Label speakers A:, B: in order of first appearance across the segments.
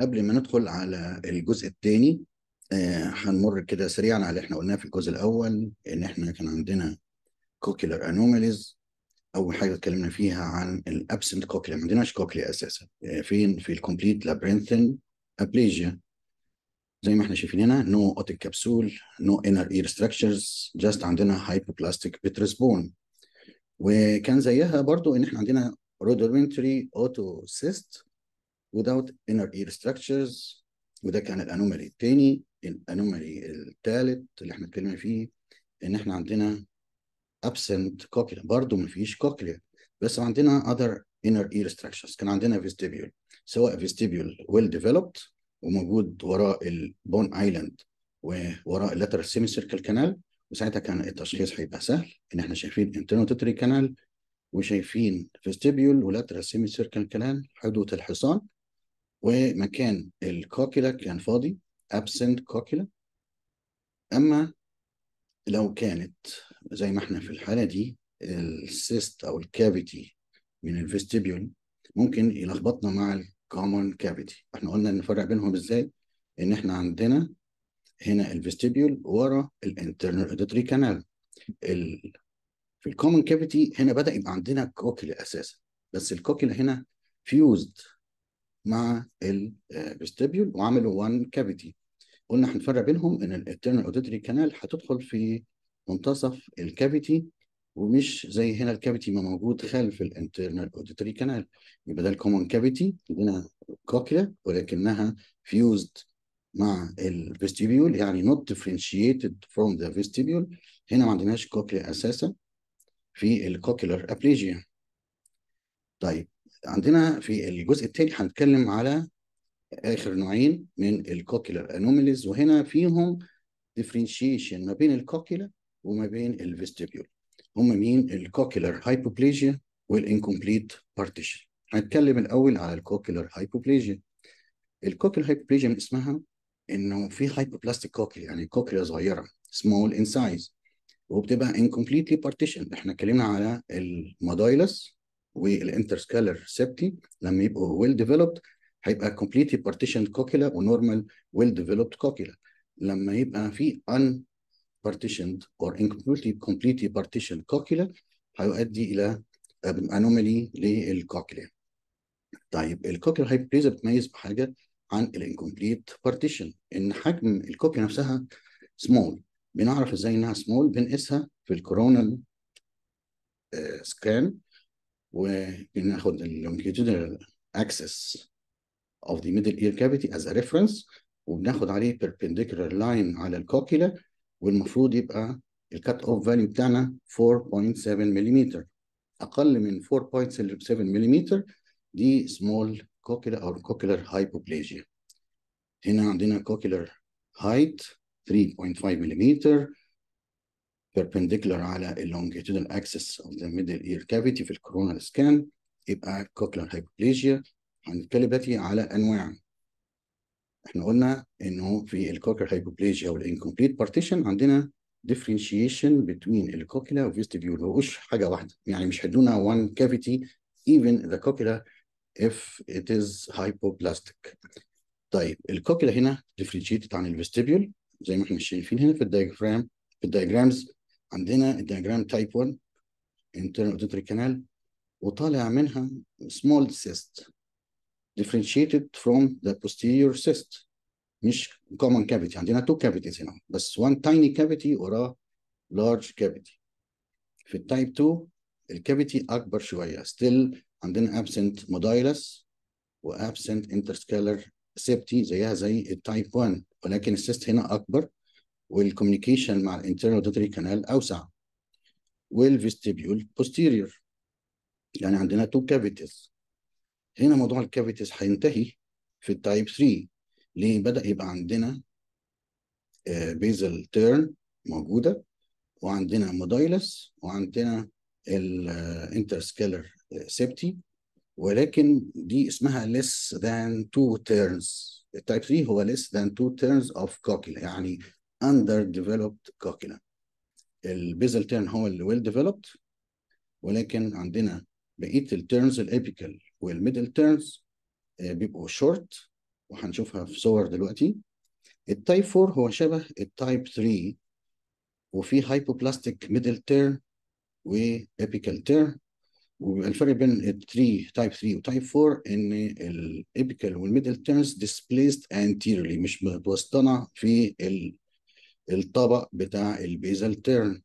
A: قبل ما ندخل على الجزء الثاني آه، هنمر كده سريعا على اللي احنا قلناه في الجزء الاول ان احنا كان عندنا كوكيلر انوماليز اول حاجه اتكلمنا فيها عن الابسنت كوكليا ما عندناش كوكليا اساسا آه، فين في الكومبليت لابرينثن ابليجيا زي ما احنا شايفين هنا نو اوتيك كبسول نو انر اير ستراكشرز جاست عندنا هايبوبلاستيك بيترس بون وكان زيها برضو ان احنا عندنا رودومنتري اوتو سيست without inner ear structures وده كان الانومالي الثاني الانومالي الثالث اللي احنا اتكلمنا فيه ان احنا عندنا absent cochlea برضه ما فيش cochlea بس عندنا other inner ear structures كان عندنا vestibule سواء vestibule well developed وموجود وراء البون ايلاند ووراء اللاترال سيمي سيركل كانال وساعتها كان التشخيص هيبقى سهل ان احنا شايفين انترنوتيتري كانال وشايفين فيستيبيول ولاترال سيمي سيركل كانال حدوث الحصان ومكان الكوكيلا كان فاضي absent كوكيلا أما لو كانت زي ما احنا في الحالة دي السيست أو الكافيتي من الفيستيبيول ممكن يلخبطنا مع الكومون كافيتي احنا قلنا نفرق بينهم ازاي ان احنا عندنا هنا الفيستيبيول ورا الانترنال اوديتري كانال ال... في الكومن كافيتي هنا بدا يبقى عندنا كوكيلا اساسا بس الكوكيلا هنا فيوزد مع الفيستيبيول آه، وعملوا وان كافيتي قلنا هنفرق بينهم ان الانترنال اوديتري كانال هتدخل في منتصف الكافيتي ومش زي هنا الكافيتي ما موجود خلف الانترنال اوديتري كانال يبقى ده الكومن كافيتي هنا كوكيلا ولكنها فيوزد مع الفيستيبيول يعني نوت ديفرنشيتد فروم ذا فيستيبيول هنا ما عندناش كوكليا اساسا في الكوكيلر ابليجيا طيب عندنا في الجزء الثاني هنتكلم على اخر نوعين من الكوكيلر انوميليز وهنا فيهم ديفرنشيشن ما بين الكوكيلا وما بين الفيستيبيول هم مين الكوكيلر هايبوبليجيا والانكمبليت بارتيشن هنتكلم الاول على الكوكيلر هايبوبليجيا الكوكيلر هايبوبليجيا من اسمها انه في هايبوبلاستيك كوكيلا يعني كوكيلا صغيره سمول ان سايز وبتبقى انكمبليتلي بارتيشن احنا اتكلمنا على المدايلس والانترسكالر سيبتي لما يبقوا ويل ديفلوبد هيبقى كومبليتلي بارتيشن كوكيلا ونورمال ويل ديفلوبد كوكيلا لما يبقى في ان partitioned or incompletely completely partitioned كوكيلا هيؤدي الى anomaly للكوكيلا طيب الكوكليا بليز بتميز بحاجه عن الانكمبليت بارتيشن ان حجم الكوكيلا نفسها small بنعرف ازاي انها small بنقيسها في الكورونال سكان آه، وناخد اللونجيتودينال axis of the middle ear cavity as a reference وبناخد عليه perpendicular line على الكوكيلا والمفروض يبقى الكات اوف فاليو بتاعنا 4.7 ملم اقل من 4.7 ملم دي سمول كوكيلا او كوكيلر هايبوبليجيا هنا عندنا كوكيلر هايت 3.5 ملم perpendicular على longitudinal axis of the middle ear cavity في الكورونال سكان يبقى cochlear hypoplasia هنتكلم دلوقتي على انواع احنا قلنا انه في الكوكلر هايبوبليجيا incomplete partition عندنا differentiation between الكوكيلا وفيستيبيول هو مش حاجه واحده يعني مش هيدونا one cavity even the cochlear if it is hypoplastic طيب الكوكيلا هنا differentiated عن الفيستيبيول زي ما احنا شايفين هنا في الدياجرام في الدياجرامز عندنا الدياجرام تايب 1 internal auditory canal وطالع منها small cyst differentiated from the posterior cyst مش common cavity عندنا two cavities هنا بس one tiny cavity وراه large cavity في التايب 2 الكافيتي اكبر شويه still عندنا absent modylus وabsent interscalar septi زيها زي التايب 1 ولكن السيست هنا اكبر والكوميونيكيشن مع الانترنال اوديتوري كانال اوسع والفيستيبيول posterior يعني عندنا تو كافيتيز هنا موضوع الكافيتيز هينتهي في التايب 3 ليه بدأ يبقى عندنا بيزل آه، تيرن موجودة وعندنا مودايلس وعندنا الانترسكيلر آه، سيبتي آه، ولكن دي اسمها less than two turns التايب 3 هو less than two turns of cochlea يعني اندر ديفلوبد كوكيلا البيزل تيرن هو اللي ويل ديفلوبد ولكن عندنا بقيه التيرنز الابيكال والميدل تيرنز بيبقوا شورت وهنشوفها في صور دلوقتي التايب 4 هو شبه التايب 3 وفي هايبوبلاستيك ميدل تيرن وابيكال تيرن والفرق بين ال 3 تايب 3 وتايب 4 ان الابيكال والميدل تيرنز ديسبليسد انتيرلي مش متوسطنه في الطبق بتاع البيزل تيرن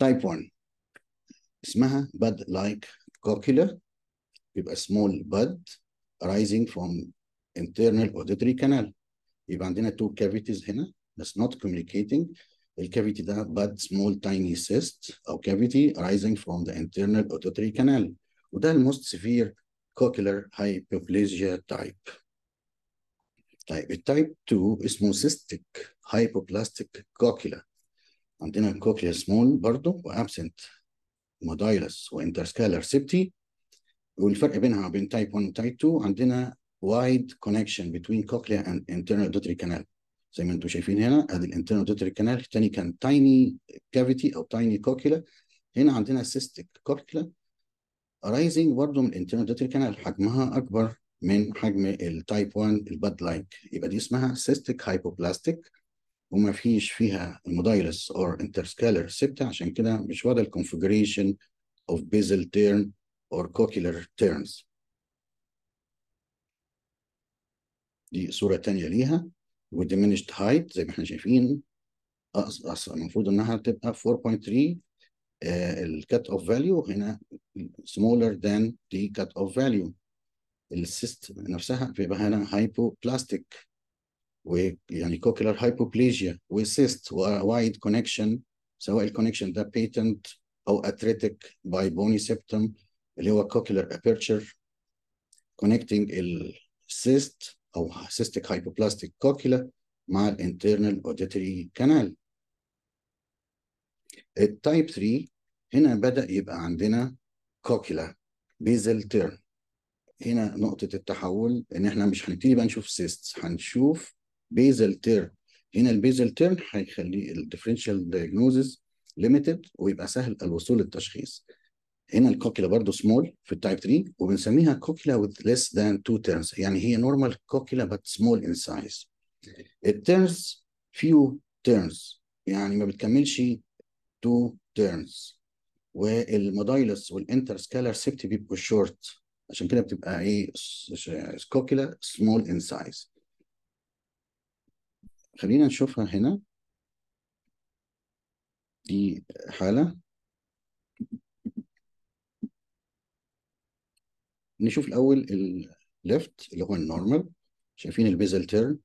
A: تايب 1 اسمها bud like cochlea يبقى small bud rising from internal auditory canal يبقى عندنا two cavities هنا بس not communicating الكافيتي ده bud small tiny cyst او cavity rising from the internal auditory canal وده الموست سيفير cochlear hypoplasia type طيب التايب 2 اسمه سيستيك هايبوبلاستيك كوكيلا عندنا الكوكيلا سمول برضو وابسنت مودايلس وانترسكالر سيبتي والفرق بينها وبين تايب 1 وتايب 2 عندنا وايد كونكشن بين كوكليا اند انترنال دوتري كانال زي ما انتم شايفين هنا ادي الانترنال دوتري كانال الثاني كان تايني كافيتي او تايني كوكيلا هنا عندنا سيستيك كوكيلا arising برضه من الانترنال دوتري كانال حجمها اكبر من حجم التايب 1 الباد لايك يبقى دي اسمها سيستيك هايبوبلاستيك وما فيش فيها المودايلس اور انترسكالر سبت عشان كده مش واضح الكونفيجريشن اوف بيزل تيرن اور كوكيلر تيرنز دي صورة تانية ليها وديمينشت هايت زي ما احنا شايفين المفروض انها تبقى 4.3 الكات اوف فاليو هنا سمولر ذان دي كات اوف فاليو السيست نفسها بيبقى هنا هايبو بلاستيك ويعني كوكيلر هايبوبليجيا وسيست وايد كونكشن سواء الكونكشن ده بيتنت او اتريتيك باي بوني سيبتم اللي هو كوكيلر ابيرتشر كونكتنج السيست او سيستيك هايبوبلاستيك كوكيلا مع الانترنال اوديتري كانال التايب 3 هنا بدا يبقى عندنا كوكيلا بيزل تيرن هنا نقطه التحول ان احنا مش هنبتدي بقى نشوف سيست هنشوف بيزل تيرن هنا البيزل تيرن هيخلي الديفرنشال دايجنوزز ليميتد ويبقى سهل الوصول للتشخيص هنا الكوكيلا برضه سمول في التايب 3 وبنسميها كوكيلا with less than 2 تيرنز يعني هي نورمال كوكيلا but small in size التيرنز few تيرنز يعني ما بتكملش 2 turns والمدايلس والانترسكالر سيبتي بيبقوا شورت عشان كده بتبقى ايه سكوكيلا سمول ان سايز خلينا نشوفها هنا دي حالة نشوف الأول الليفت اللي هو النورمال شايفين البيزل تيرن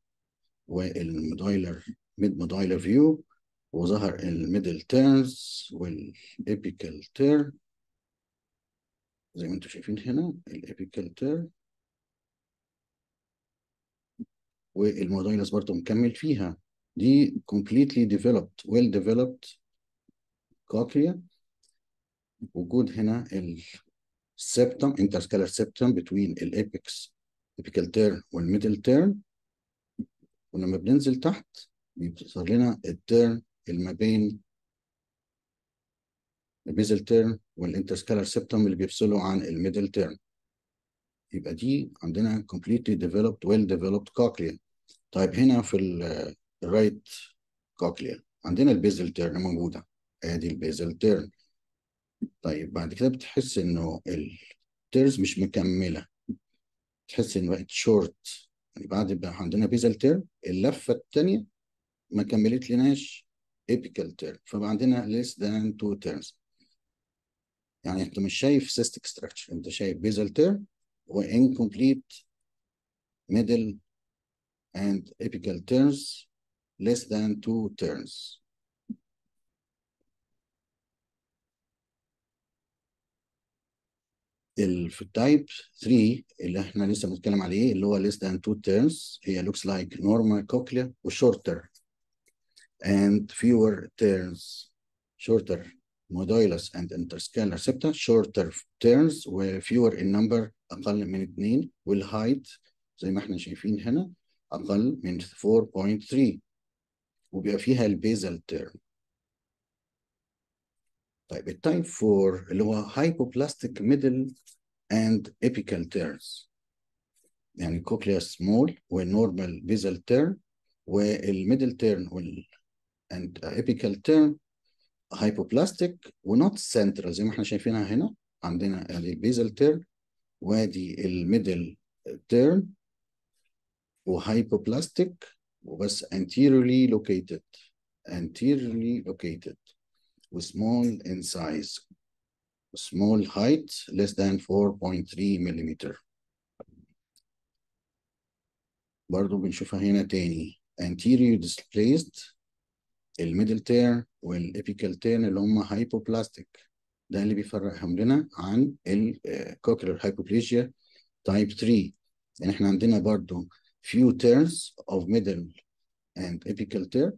A: والمدايلر ميد مدايلر فيو وظهر الميدل تيرنز والابيكال تيرن زي ما انتم شايفين هنا الابيكال تيرم والمودينس برضه مكمل فيها دي completely developed well developed cochlea وجود هنا السبتم interscalar septum between الابيكس apical turn والميدل turn ولما بننزل تحت بيظهر لنا التيرن اللي ما بين الميزل تيرن والانترسكالر سيبتم اللي بيفصلوا عن الميدل تيرن يبقى دي عندنا completely developed well developed cochlea طيب هنا في الرايت كوكليا uh, عندنا البيزل تيرن موجوده ادي البيزل تيرن طيب بعد كده بتحس انه التيرز مش مكمله تحس ان بقت شورت يعني بعد بقى عندنا بيزل تيرن اللفه الثانيه ما كملت لناش ابيكال تيرن فبقى عندنا less than two turns يعني انت مش شايف سيستيك ستراكشر انت شايف بيزل تير وانكمبليت middle and apical turns less than two turns. في التايب 3 اللي احنا لسه بنتكلم عليه اللي هو less than two turns هي looks like normal cochlea وshorter and fewer turns shorter modulus and interscalar septa shorter terms fewer in number أقل من 2 والهايت زي ما احنا شايفين هنا أقل من 4.3 وبيبقى فيها البيزل تيرم طيب التايب 4 اللي هو hypoplastic middle and apical turns يعني cochlea small ونورمال بيزل تيرن والميدل تيرن وال and apical تيرن هايبوبلاستيك ونوت سنترال زي ما احنا شايفينها هنا عندنا ادي البيزل تيرن وادي الميدل تيرن وهايبوبلاستيك وبس anteriorly لوكيتد anteriorly لوكيتد وسمول ان سايز سمول هايت less ذان 4.3 ملم برضه بنشوفها هنا تاني anterior displaced الميدل tear والابيكالتين اللي هم هايبوبلاستيك ده اللي بيفرقهم لنا عن الكوكلر هايبوبليجيا تايب 3 ان احنا عندنا برضو few turns of middle and apical tear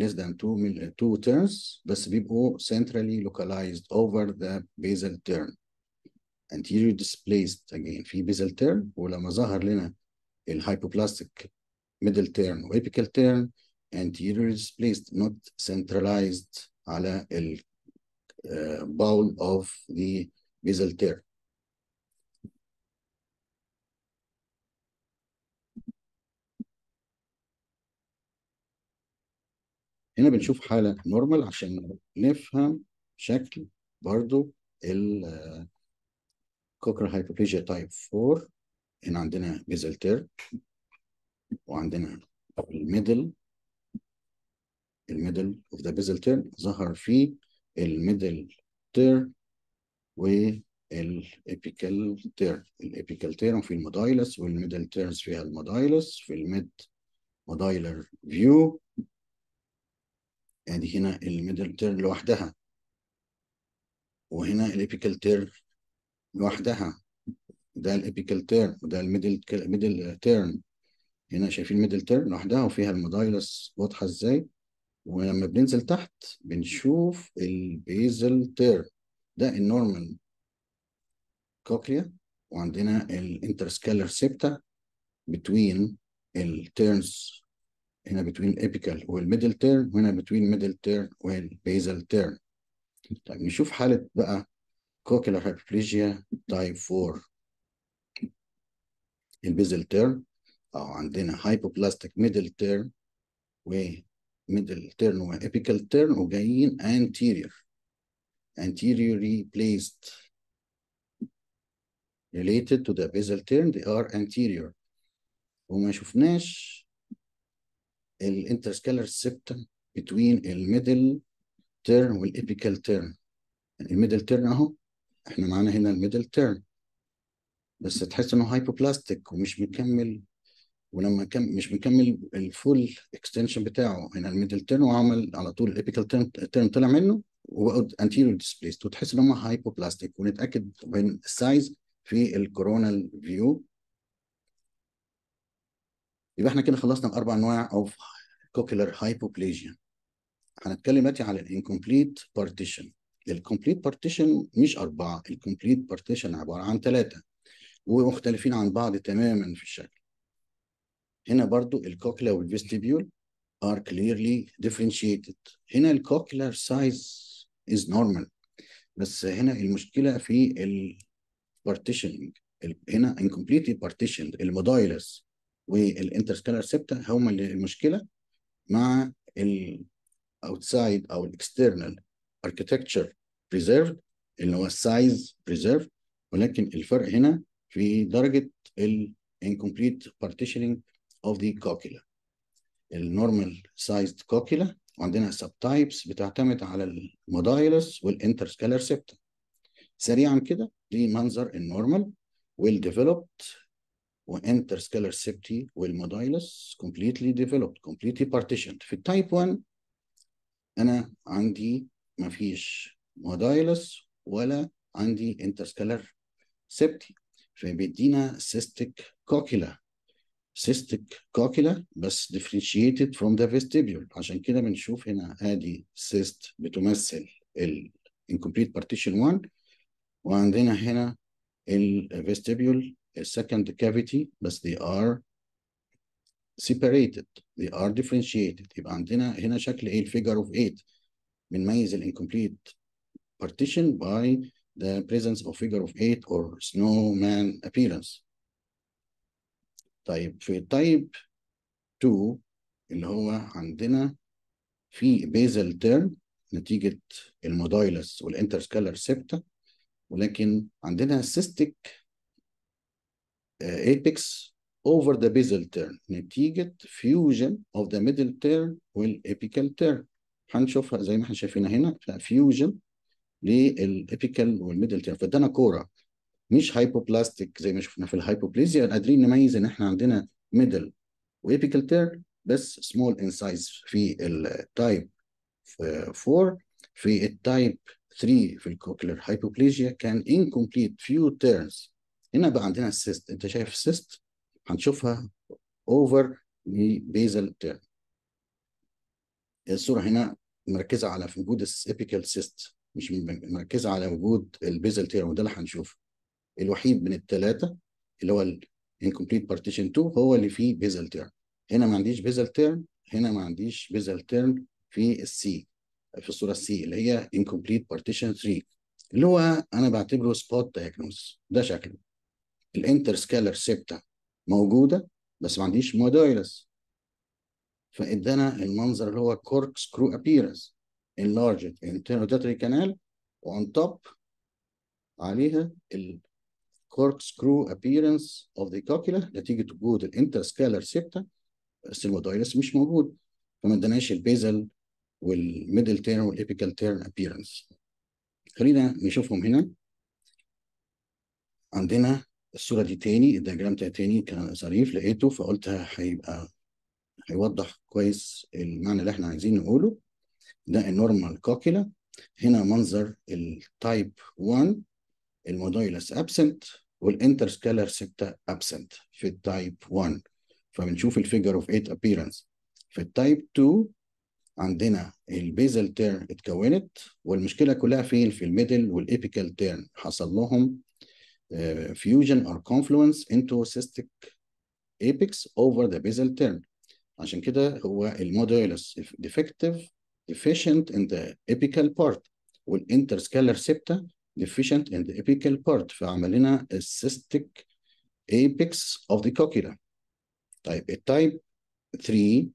A: less than 2 two turns بس بيبقوا centrally localized over the basal tear anterior displaced again في basal turn ولما ظهر لنا الهايبوبلاستيك middle turn و apical tear anterior is placed not centralized على ال uh, bowl of the basal tear. هنا بنشوف حالة نورمال عشان نفهم شكل برضو ال كوكرا هايبوبليجيا تايب 4 هنا عندنا بيزلتر وعندنا الميدل الميدل اوف ذا بيزل تيرن ظهر في الميدل تير والابيكال تير الابيكال تير في المدايلس والميدل تيرز فيها المدايلس في الميد مدايلر فيو ادي يعني هنا الميدل تير لوحدها وهنا الابيكال تير لوحدها ده الابيكال تير وده الميدل ميدل تيرن هنا شايفين ميدل تيرن لوحدها وفيها المدايلس واضحه ازاي ولما بننزل تحت بنشوف البيزل تير ده النورمال كوكليا وعندنا الانترسكالر سيبتا بتوين التيرنز هنا بتوين الابيكال والميدل تيرن وهنا بتوين ميدل تيرن والبيزل تيرن طيب نشوف حالة بقى كوكيلر هايبربليجيا تايب 4 البيزل تيرن او عندنا هايبوبلاستيك ميدل تيرن middle turn وapical turn وجايين anterior anteriorly placed related to the basal turn they are anterior وما شفناش interscalar septum between middle turn والapical turn يعني middle turn اهو احنا معانا هنا middle turn بس تحس انه hypoplastic ومش مكمل ولما كم مش مكمل الفول اكستنشن بتاعه هنا الميدل تيرن وعمل على طول الابيكال تيرن طلع منه وبقعد انتيريور ديسبليست وتحس ان هم هايبوبلاستيك ونتاكد من السايز في الكورونال فيو يبقى احنا كده خلصنا الاربع انواع اوف كوكيلر هايبوبليجيا هنتكلم دلوقتي على الانكمبليت بارتيشن الكومبليت بارتيشن مش اربعه الكومبليت بارتيشن عباره عن ثلاثه ومختلفين عن بعض تماما في الشكل هنا برضو الكوكلا والفيستيبيول are clearly differentiated هنا الكوكلر سايز is normal بس هنا المشكله في ال partitioning هنا incompletely partitioned المودايلس والانترستيلر سيبتا هما اللي المشكله مع ال outside او الاكسترنال architecture preserved اللي هو size preserved ولكن الفرق هنا في درجه ال incomplete partitioning of the cochlea النورمال سايزد كوكيلا وعندنا سب تايبس بتعتمد على المودايلس والانترسكالر سيبتا سريعا كده دي منظر النورمال ويل ديفلوبد وانترسكالر سيبتي والمودايلس كومبليتلي ديفلوبد كومبليتلي بارتيشند في التايب 1 انا عندي مفيش مودايلس ولا عندي انترسكالر سيبتي فبيدينا سيستيك كوكيلا cystic كوكيلا بس ديفرينشيتد فروم ذا فيستيبيول عشان كده بنشوف هنا ادي سيست بتمثل ال بارتيشن 1 وعندنا هنا الفيستيبيول السكند كافيتي بس they are separated they are differentiated يبقى عندنا هنا شكل ايه الفيجر اوف 8 بنميز الانكمبليت بارتيشن باي the presence of figure of eight or snowman appearance طيب في تايب 2 اللي هو عندنا في بيزل تيرم نتيجة المودايلس والانترسكالر سيبتا ولكن عندنا سيستيك ايبكس اوفر ذا بيزل تيرم نتيجة فيوجن اوف ذا ميدل تيرم والابيكال تيرم هنشوفها زي ما احنا شايفينها هنا فيوجن للابيكال والميدل تيرم فادانا كورة مش هايبوبلاستيك زي ما شفنا في الهايبوبليزيا قادرين نميز ان احنا عندنا ميدل وابيكال تير بس سمول سايز في التايب 4 في التايب 3 في الكوكلر هايبوبليزيا كان incomplete few turns هنا بقى عندنا السيست انت شايف السيست هنشوفها اوفر بيزل تيرن الصوره هنا مركزه على وجود الابيكال سيست مش مركزه على وجود البيزل تيرن وده اللي هنشوفه الوحيد من الثلاثه اللي هو الانكمبليت بارتيشن 2 هو اللي فيه بيزل تيرن هنا ما عنديش بيزل تيرن هنا ما عنديش بيزل تيرن في السي في الصوره السي اللي هي انكمبليت بارتيشن 3 اللي هو انا بعتبره سبوت دايجنوز ده شكله الانتر سكالر سيبتا موجوده بس ما عنديش مودايلس فادانا المنظر اللي هو كورك سكرو ابيرنس انتر انتروداتري كانال وان توب عليها ال corkscrew appearance of the cochlea نتيجه وجود الانترسكالر سيبتا بس الودايرس مش موجود فما عندناش البيزل والميدل تيرن والابيكال تيرن appearance خلينا نشوفهم هنا عندنا الصوره دي تاني الدياجرام بتاع تاني كان ظريف لقيته فقلت هيبقى هيوضح كويس المعنى اللي احنا عايزين نقوله ده النورمال كوكيلا هنا منظر التايب 1 المودايلس ابسنت والانترسكالر 6 ابسنت في التايب 1 فبنشوف الفيجر اوف 8 ابييرنس في التايب 2 عندنا البيزل تيرن اتكونت والمشكله كلها فين في الميدل والابيكال تيرن حصل لهم فيوجن اور كونفلوينس انتو سيستيك ابيكس اوفر ذا بيزل تيرن عشان كده هو الموديلس ديفكتيف efficient in the apical part والانترسكالر سبتا deficient in the apical part فعمل لنا cystic apex of the cochlea طيب type 3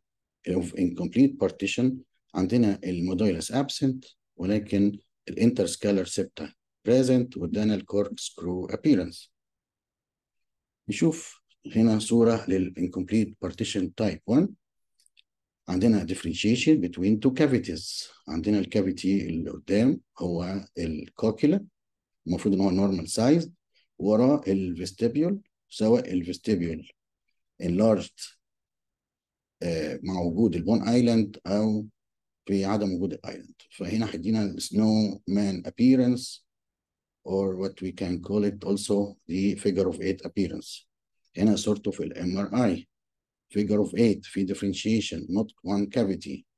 A: of incomplete partition عندنا المودولس absent ولكن الانترسكالر سيبتا present وادانا corkscrew appearance نشوف هنا صورة للincomplete partition type 1 عندنا differentiation between two cavities عندنا الكافيتي اللي قدام هو الكوكيلا المفروض ان هو نورمال سايز ورا الفيستيبيول سواء الفيستيبيول انلارجد آه، مع وجود البون ايلاند او في عدم وجود الايلاند فهنا هيدينا السنو مان appearance or what we can call it also the figure of eight appearance هنا صورته في الام ار اي figure of eight في differentiation not one cavity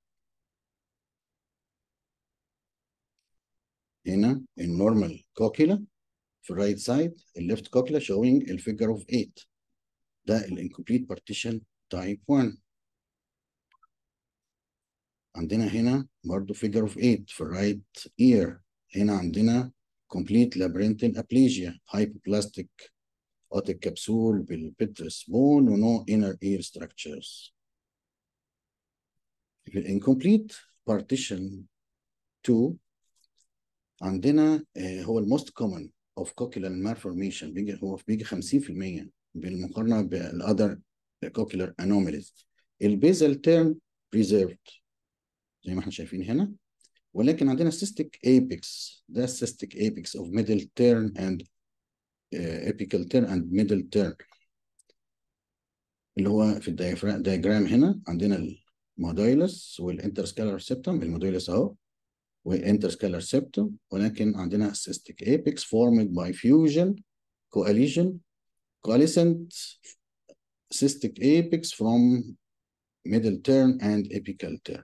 A: هنا النورمال كوكيلا في الرايت سايد الليفت كوكيلا شوينج الفيجر اوف 8 ده الانكمبليت بارتيشن تايب 1 عندنا هنا برضو فيجر اوف 8 في الرايت اير هنا عندنا كومبليت لابرنتين ابليجيا hypoplastic otic capsule بالpetrous bone وno inner ear structures في الانكمبليت بارتيشن 2 عندنا آه، هو الموست كومن اوف كوكيولار مالفورميشن بيجي هو بيجي 50% بالمقارنه بالاذر كوكيولار انوميليز البيزل تيرن بريزيرفد زي ما احنا شايفين هنا ولكن عندنا سيستيك ايبكس ده السيستيك ايبكس اوف ميدل تيرن اند ايبيكال تيرن اند ميدل تيرن اللي هو في الدايجرام هنا عندنا الموديلس والانترسكالر سيبتم الموديلس اهو وانترسكالر سيبتوم ولكن عندنا سيستيك ايبكس فورمد باي فيوجن coalition coalescent cystic apex from middle turn and apical turn.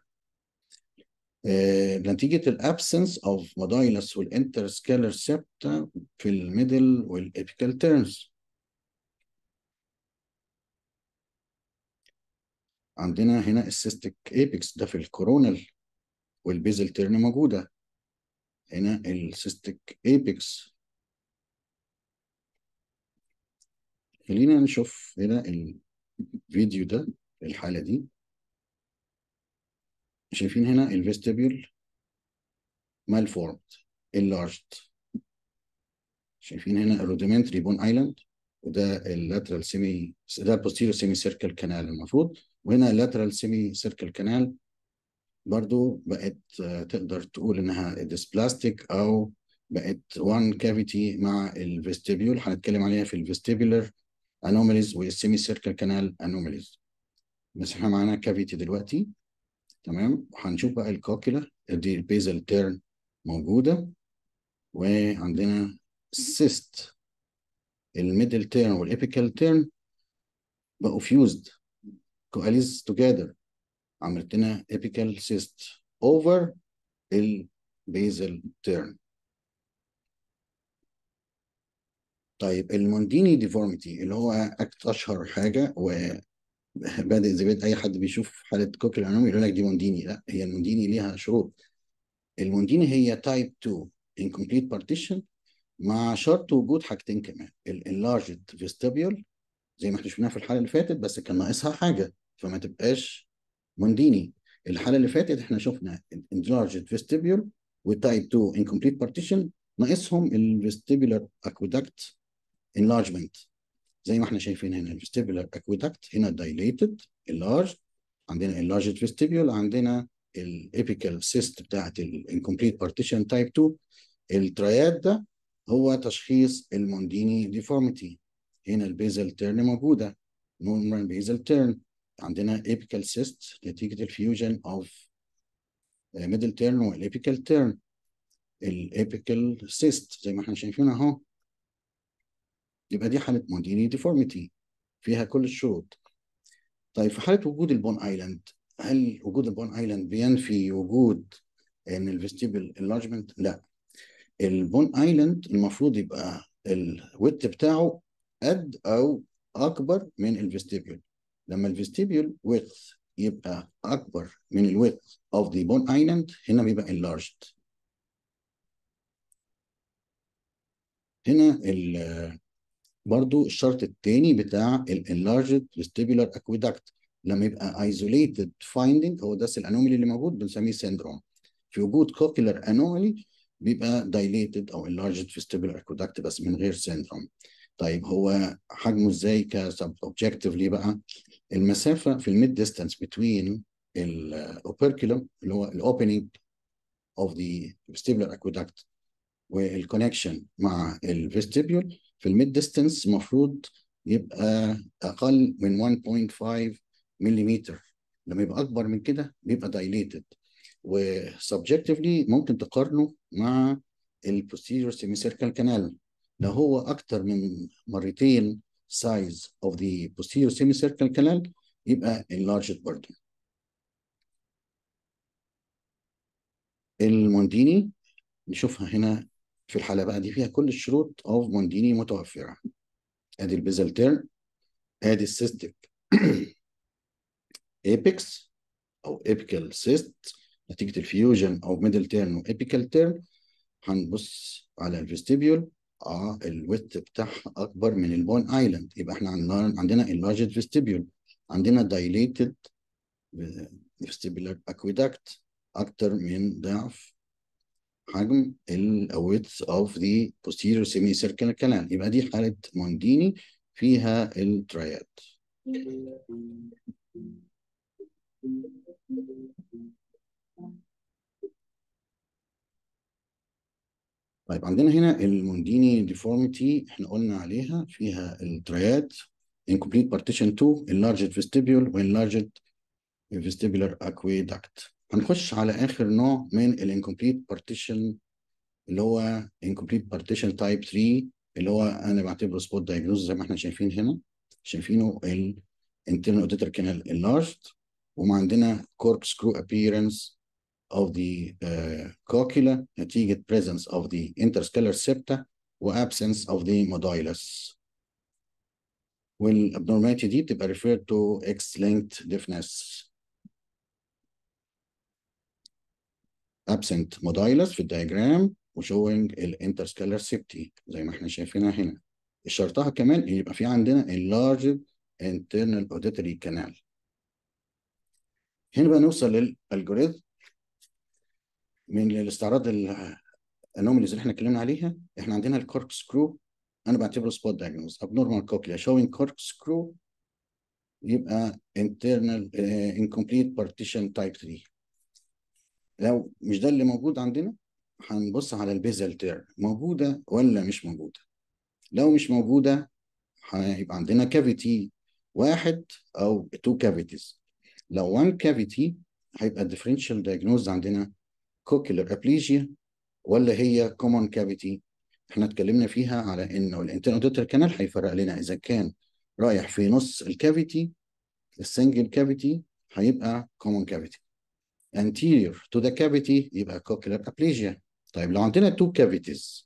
A: آه، نتيجة الابسنس اوف مودايلس والانترسكالر سيبتا في الميدل والابيكال تيرنز. عندنا هنا السيستيك ايبكس ده في الكورونال والبيزل تيرن موجوده هنا السيستيك ايبكس خلينا نشوف هنا الفيديو ده الحاله دي شايفين هنا الفيستيبيول malformed enlarged شايفين هنا الرودمنتري بون ايلاند وده اللاترال سيمي ده posterior semi circle canal المفروض وهنا lateral semi circle canal برضو بقت آه، تقدر تقول انها ديسبلاستيك او بقت وان كافيتي مع الفيستيبيول هنتكلم عليها في الفيستيبيولر انوماليز والسيمي سيركل كانال انوماليز بس احنا معانا كافيتي دلوقتي تمام وهنشوف بقى الكوكيلا دي البيزل تيرن موجوده وعندنا السيست الميدل تيرن والابيكال تيرن بقوا فيوزد كواليز توجذر عملت لنا ابيكال cyst over البيزل تيرن طيب المونديني ديفورميتي اللي هو اشهر حاجه وبادئ زي اي حد بيشوف حاله كوكل انومي يقول لك دي مونديني لا هي المونديني ليها شروط المونديني هي تايب 2 incomplete partition مع شرط وجود حاجتين كمان enlarged vestibule زي ما احنا شفناها في الحاله اللي فاتت بس كان ناقصها حاجه فما تبقاش مونديني الحاله اللي فاتت احنا شفنا انلارجد فيستيبيول وتايب 2 انكمبليت بارتيشن ناقصهم الفيستيبولار اكويدكت انلارجمنت زي ما احنا شايفين هنا الفيستيبولار اكويدكت هنا دايليتد انلارج عندنا اللارجد فيستيبيول عندنا الابيكال سيست بتاعت الانكمبليت بارتيشن تايب 2 الترياد ده هو تشخيص المونديني ديفورميتي هنا البيزل تيرن موجوده نورمال بيزل تيرن عندنا apical cyst نتيجة الفيوجن اوف ميدل تيرن والابيكال تيرن الابيكال cyst زي ما احنا شايفين اهو يبقى دي حالة موديني ديفورميتي فيها كل الشروط طيب في حالة وجود البون ايلاند هل وجود البون ايلاند بينفي وجود ان الفيستيبل انلارجمنت؟ لا البون ايلاند المفروض يبقى الويت بتاعه قد او اكبر من الفيستيبل لما الفيستيبيول ويدث يبقى اكبر من الويدث اوف ذا بون ايلاند هنا بيبقى enlarged هنا ال برضو الشرط الثاني بتاع ال enlarged vestibular aqueduct لما يبقى isolated finding هو ده الانومالي اللي موجود بنسميه سيندروم في وجود كوكيلر anomaly بيبقى dilated او enlarged vestibular aqueduct بس من غير سيندروم طيب هو حجمه ازاي كسب اوبجكتيفلي بقى المسافه في الميد ديستانس بتوين الاوبركيولم اللي هو الاوبننج اوف ذا vestibular aqueduct والكونكشن مع الفيستيبول في الميد ديستانس المفروض يبقى اقل من 1.5 ملم لما يبقى اكبر من كده بيبقى دايليتد وسبجكتيفلي ممكن تقارنه مع البوستيريور سيمي سيركل كانال لو هو اكتر من مرتين سايز اوف ذا posterior semicircular canal يبقى enlarged برضه المونديني نشوفها هنا في الحاله بقى دي فيها كل الشروط اوف مونديني متوفره ادي البيزل تيرن ادي السيستيك ابيكس او ابيكال سيست نتيجه الفيوجن او ميدل تيرن وابيكال تيرن هنبص على الفيستيبيول اه الويت بتاعها اكبر من البون ايلاند يبقى احنا عندنا عندنا enlarged vestibule عندنا dilated vestibular aqueduct اكتر من ضعف حجم او width of the posterior semicircular canal يبقى دي حاله مونديني فيها الترياد طيب عندنا هنا المونديني ديفورميتي احنا قلنا عليها فيها التريات incomplete partition 2 enlarged vestibule وenlarged vestibular aqueduct هنخش على اخر نوع من الانكمبليت بارتيشن اللي هو incomplete partition type 3 اللي هو انا بعتبره سبوت دايجنوز زي ما احنا شايفين هنا شايفينه الانترنال اوديتر كانال enlarged وما عندنا سكرو appearance of the uh, cochlea نتيجة presence of the interstellar septa و absence of the modulus. والابنورماليتي دي بتبقى referred to X-linked deafness. absent modulus في الدياجرام ال interstellar septa زي ما احنا شايفينها هنا. شرطها كمان ان يبقى في عندنا enlarged internal auditory canal. هنا بقى نوصل للالجوريثم من الاستعراض الانوميز اللي احنا اتكلمنا عليها احنا عندنا الكورك سكرو انا بعتبره سبوت دايجنوز ابنورمال كوكليا شوينج كورك سكرو يبقى internal uh, incomplete partition type 3 لو مش ده اللي موجود عندنا هنبص على البيزل تير موجوده ولا مش موجوده لو مش موجوده هيبقى عندنا كافيتي واحد او تو كافيتيز لو وان كافيتي هيبقى الديفرنشال دايجنوز عندنا كوكيلر ابليجيا ولا هي كومون كافيتي احنا اتكلمنا فيها على انه دوتر كانال هيفرق لنا اذا كان رايح في نص الكافيتي السنجل كافيتي هيبقى كومون كافيتي anterior to the cavity يبقى cochlear aplasia طيب لو عندنا two cavities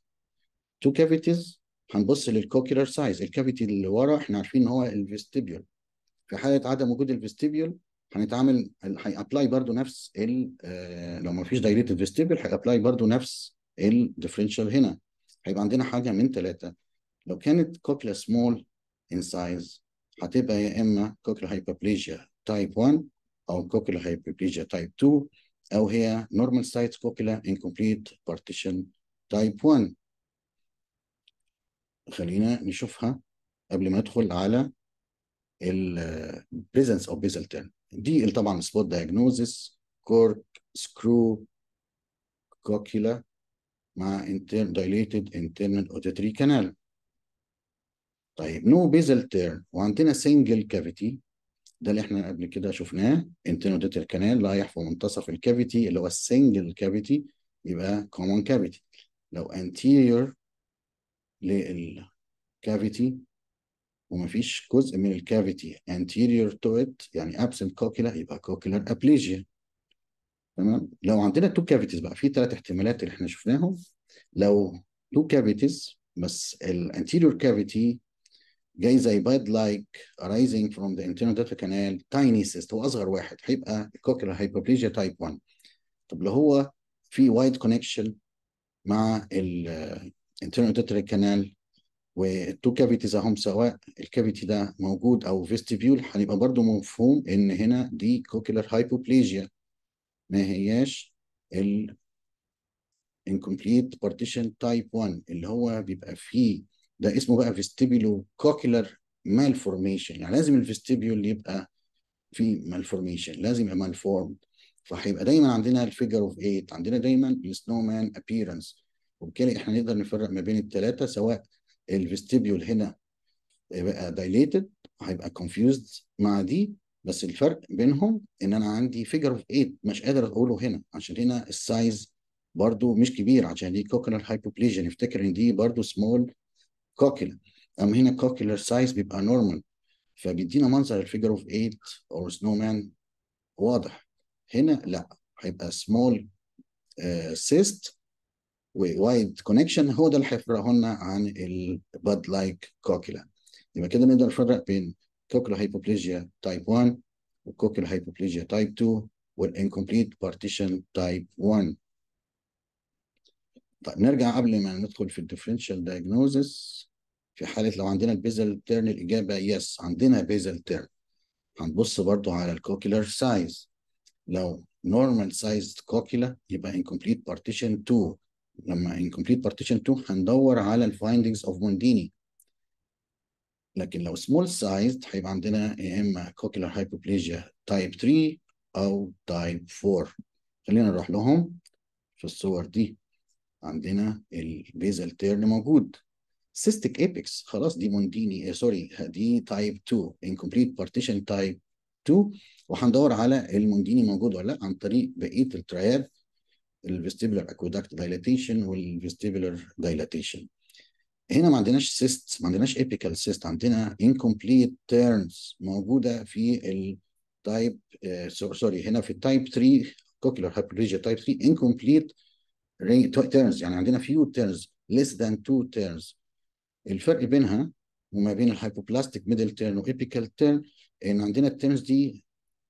A: two cavities هنبص للكوكيلر سايز الكافيتي اللي ورا احنا عارفين ان هو الفيستيبيول في حاله عدم وجود الفيستيبيول هنتعامل هيابلاي برضو نفس ال آه، لو ما فيش دايريتد فيستيبل هيابلاي برضو نفس الديفرنشال هنا هيبقى عندنا حاجه من ثلاثه لو كانت كوكلا سمول ان سايز هتبقى يا اما كوكلا هايبوبليجيا تايب 1 او كوكلا هايبوبليجيا تايب 2 او هي نورمال سايز كوكلا انكمبليت بارتيشن تايب 1 خلينا نشوفها قبل ما ندخل على ال اوف آه، بيزل basal دي طبعا سبوت دايجنوزس كورك سكرو كوكيلا مع انتر دايليتد انترنال اوتيتري كانال طيب نو بيزل تيرن وعندنا سنجل كافيتي ده اللي احنا قبل كده شفناه انترنال اوتيتري كانال رايح في منتصف الكافيتي اللي هو السنجل كافيتي يبقى كومون كافيتي لو انتيريور للكافيتي ومفيش جزء من الكافيتي anterior to it يعني absent cochlea يبقى cochlear aplasia تمام لو عندنا تو كافيتيز بقى في ثلاث احتمالات اللي احنا شفناهم لو تو كافيتيز بس الانتيريور كافيتي جاي زي باد لايك arising from the internal data canal tiny cyst هو اصغر واحد هيبقى cochlear هايبوبليجيا تايب 1 طب لو هو في وايد كونكشن مع ال internal داتري canal والتو كافيتيز اهم سواء الكافيتي ده موجود او فيستيبيول هنبقى برضو مفهوم ان هنا دي كوكيلر هايبوبليجيا ما هياش ال incomplete partition type 1 اللي هو بيبقى فيه ده اسمه بقى فيستيبيولو كوكيلر malformation يعني لازم الفيستيبيول يبقى فيه malformation لازم يبقى مالفورم فهيبقى دايما عندنا الفيجر اوف 8 عندنا دايما مان ابييرنس وبالتالي احنا نقدر نفرق ما بين الثلاثه سواء الفيستيبيول هنا يبقى دايليتد هيبقى كونفيوزد مع دي بس الفرق بينهم ان انا عندي فيجر اوف 8 مش قادر اقوله هنا عشان هنا السايز برضو مش كبير عشان دي كوكلر هايبوبليجيا نفتكر ان دي برضو سمول كوكيلا اما هنا كوكلر سايز بيبقى نورمال فبيدينا منظر الفيجر اوف 8 او سنو مان واضح هنا لا هيبقى سمول سيست uh, ووايد كونكشن هو ده اللي لنا عن الباد لايك كوكيلا يبقى كده نقدر نفرق بين كوكيلا هايبوبليجيا تايب 1 وكوكيلا هايبوبليجيا تايب 2 والانكمبليت بارتيشن تايب 1 طيب نرجع قبل ما ندخل في الديفرنشال دايجنوزس في حالة لو عندنا البيزل تيرن الإجابة يس عندنا بيزل تيرن هنبص برضو على الكوكيلر سايز لو نورمال سايز كوكيلا يبقى incomplete partition 2 لما incomplete partition 2 هندور على الفايندنجز اوف مونديني لكن لو small sized هيبقى عندنا يا اما cochlear hypoplasia type 3 او type 4 خلينا نروح لهم في الصور دي عندنا البيزل تيرن موجود سيستيك ايبكس خلاص دي مونديني آه سوري دي تايب 2 incomplete بارتيشن تايب 2 وهندور على المونديني موجود ولا لا عن طريق بقيه الترياد الفيستيبولار اكويدكت دايلاتيشن والفيستيبولار دايلاتيشن هنا ما عندناش سيست ما عندناش ابيكال سيست عندنا انكمبليت تيرنز موجوده في التايب آه، سوري هنا في التايب 3 كوكيلر هايبريجيا تايب 3 انكمبليت تيرنز يعني عندنا فيو تيرنز less than 2 تيرنز الفرق بينها وما بين الهايبوبلاستيك ميدل تيرن وابيكال تيرن ان عندنا التيرنز دي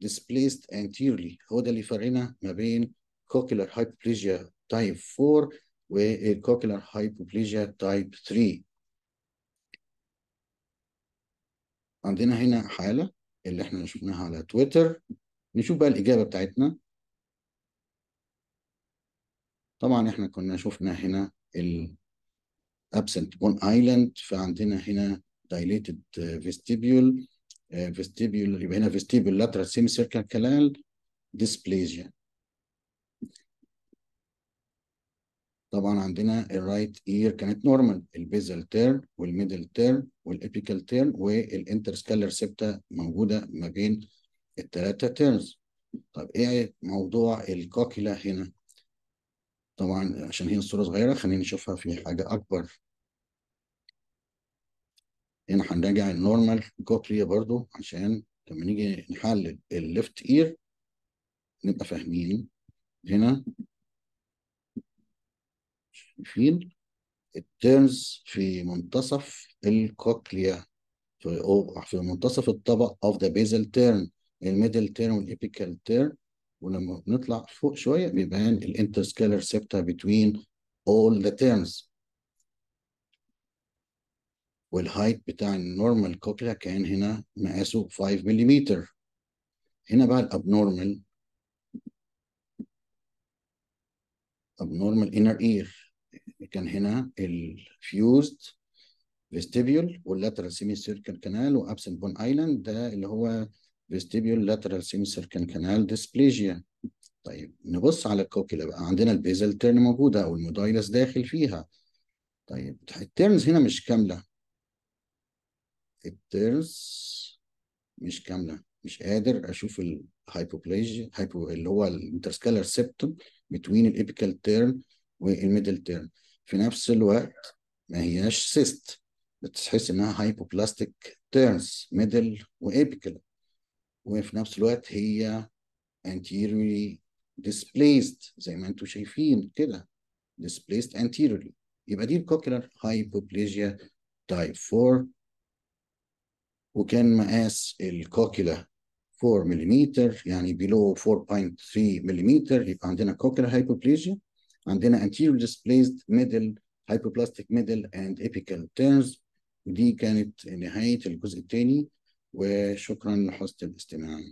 A: displaced anteriorly هو ده اللي يفرقنا ما بين الكوكيلر هايبوبليجيا تايب 4 والكوكيلر هايبوبليجيا تايب 3 عندنا هنا حالة اللي احنا شفناها على تويتر نشوف بقى الإجابة بتاعتنا طبعا احنا كنا شفنا هنا ال absent one island فعندنا هنا dilated vestibule آه، vestibule يبقى هنا vestibule lateral semicircular canal dysplasia طبعا عندنا الرايت اير كانت نورمال البيزل تيرن والميدل تيرن والابيكال تيرن والانترسكالر سيبتا موجوده ما بين الثلاثه تيرنز طب ايه موضوع الكوكيلا هنا طبعا عشان هي الصوره صغيره خلينا نشوفها في حاجه اكبر هنا هنراجع النورمال كوكليا برضو عشان لما نيجي نحلل الليفت اير نبقى فاهمين هنا فين التيرنز في منتصف الكوكليا في أو في منتصف الطبق اوف ذا بيزل تيرن الميدل تيرن والابيكال تيرن ولما بنطلع فوق شويه بيبان الانترسكالر سيبتا بتوين all the terms والهايت بتاع النورمال كوكليا كان هنا مقاسه 5 ملم هنا بقى الابنورمال abnormal inner ear كان هنا الفيوزد فيستيبيول واللاترال سيمي سيركل كانال وابسنت بون ايلاند ده اللي هو فيستيبيول لاترال سيمي سيركل كانال ديسبليجيا طيب نبص على الكوكيلا بقى عندنا البيزل تيرن موجوده او المودايلس داخل فيها طيب التيرنز هنا مش كامله التيرنز مش كامله مش قادر اشوف الهايبوبليجيا هايبو اللي هو الانترسكالر سيبتوم بتوين الابيكال تيرن والميدل تيرن في نفس الوقت ما هياش سيست بتحس انها هايبوبلاستيك تيرنز ميدل وابيكال وفي نفس الوقت هي anteriorly displaced زي ما انتم شايفين كده displaced anteriorly يبقى دي الكوكيلر هايبوبليجيا تايب 4 وكان مقاس الكوكيلا 4 ملم يعني بلو 4.3 ملم يبقى عندنا كوكيلر هايبوبليجيا And then anterior displaced middle hypoplastic middle and apical terms ودي كانت نهاية الجزء الثاني وشكرا لحسن الاستماع